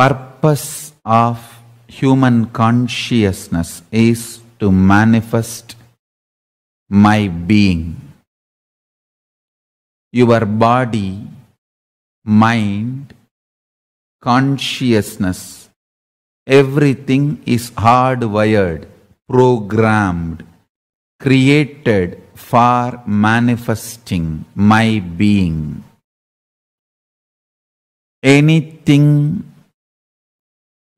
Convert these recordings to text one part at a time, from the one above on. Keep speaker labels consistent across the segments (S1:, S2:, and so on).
S1: purpose of human consciousness is to manifest
S2: my being. Your body, mind, consciousness,
S1: everything is hardwired, programmed, created for manifesting my being. Anything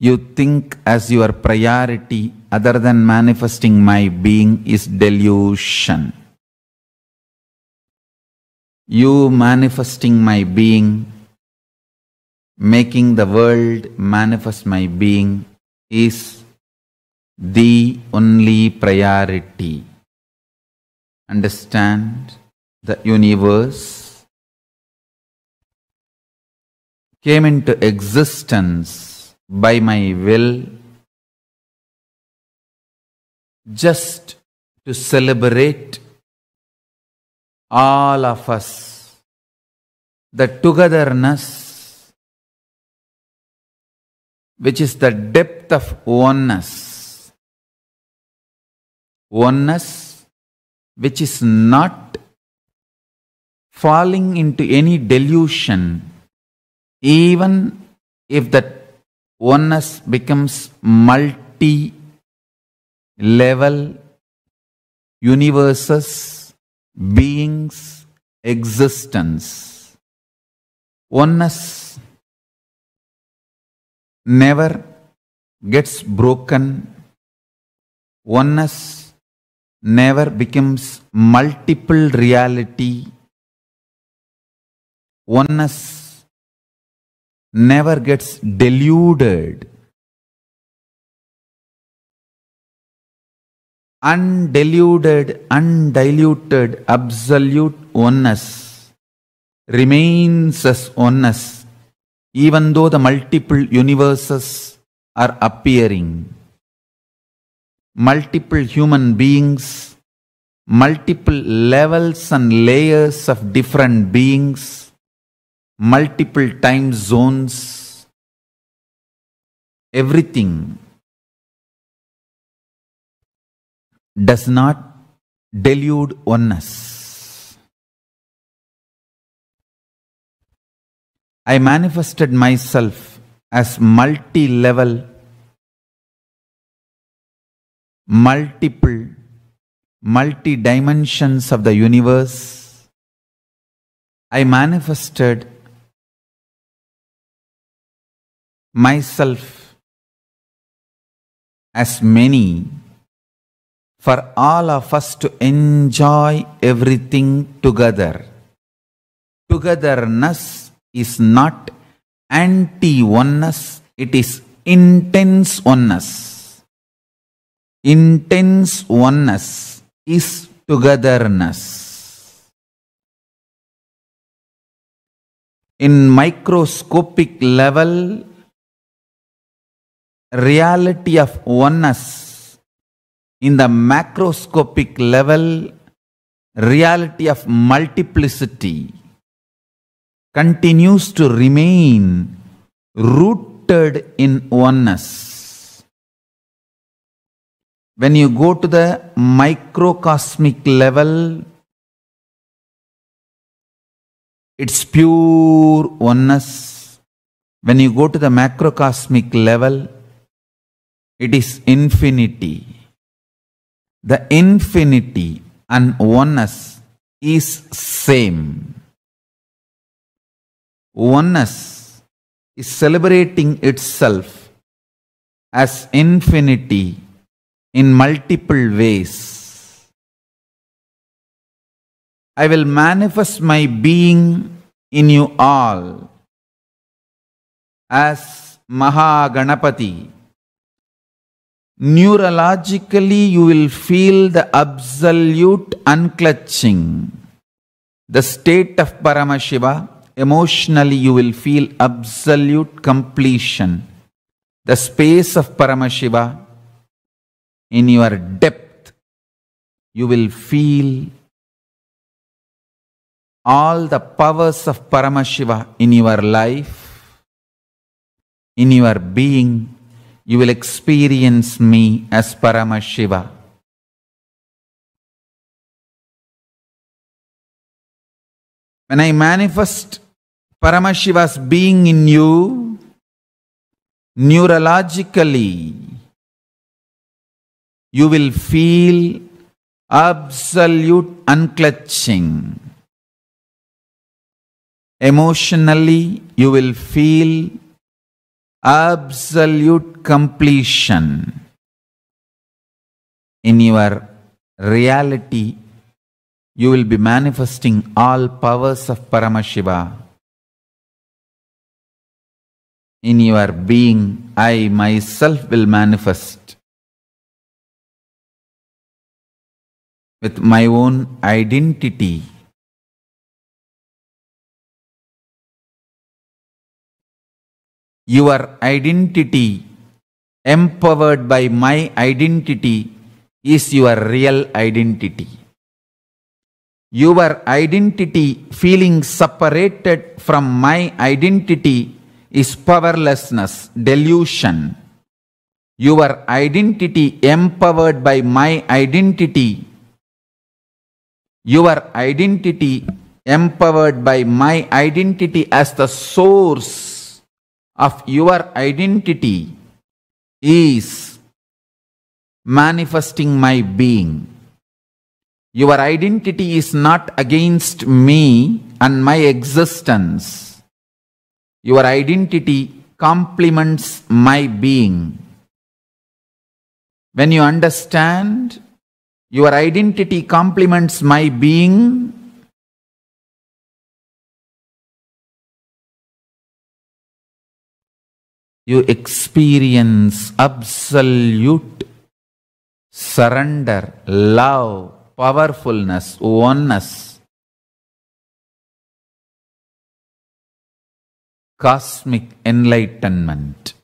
S1: you think as your priority other than manifesting my being is delusion. You manifesting my being, making the world manifest my being
S2: is the only priority. Understand the universe
S1: came into existence by my will
S2: just to celebrate all of us, the togetherness which is the depth of oneness. Oneness
S1: which is not falling into any delusion, even if the oneness becomes multi level
S2: universes, beings, existence. Oneness never gets broken. Oneness never becomes
S1: multiple reality. Oneness
S2: never gets deluded. Undeluded, undiluted, absolute oneness remains
S1: as oneness even though the multiple universes are appearing. Multiple human beings, multiple levels and layers of different beings,
S2: multiple time zones, everything does not delude oneness.
S1: I manifested myself as multi level, multiple, multi
S2: dimensions of the universe. I manifested myself as many for all of us to
S1: enjoy everything together. Togetherness is not anti oneness, it is intense
S2: oneness. Intense oneness is togetherness. In microscopic level,
S1: reality of oneness in the macroscopic level, reality of multiplicity continues to remain rooted in oneness.
S2: When you go to the microcosmic level, it's pure
S1: oneness. When you go to the macrocosmic level, it is infinity. The infinity and oneness is same. Oneness is celebrating itself as infinity in multiple ways. I will manifest my being in you all as Mahaganapati neurologically you will feel the absolute unclutching. The state of Paramashiva, emotionally you will feel absolute completion. The space of Paramashiva, in your depth, you will feel all the powers of Paramashiva in your life, in your being, you will
S2: experience me as Paramashiva. When I manifest Paramashiva's being in you, neurologically, you will feel absolute unclutching. Emotionally,
S1: you will feel absolute completion in your reality you will be manifesting all powers of Paramashiva.
S2: In your being, I myself will manifest with my own identity. your identity,
S1: empowered by my identity, is your real identity. Your identity feeling separated from my identity is powerlessness, delusion. Your identity empowered by my identity. Your identity empowered by my identity as the source of your identity is manifesting my being. Your identity is not against me and my existence. Your identity complements my being.
S2: When you understand, your identity complements my being, you experience absolute surrender, love, powerfulness, oneness, cosmic enlightenment.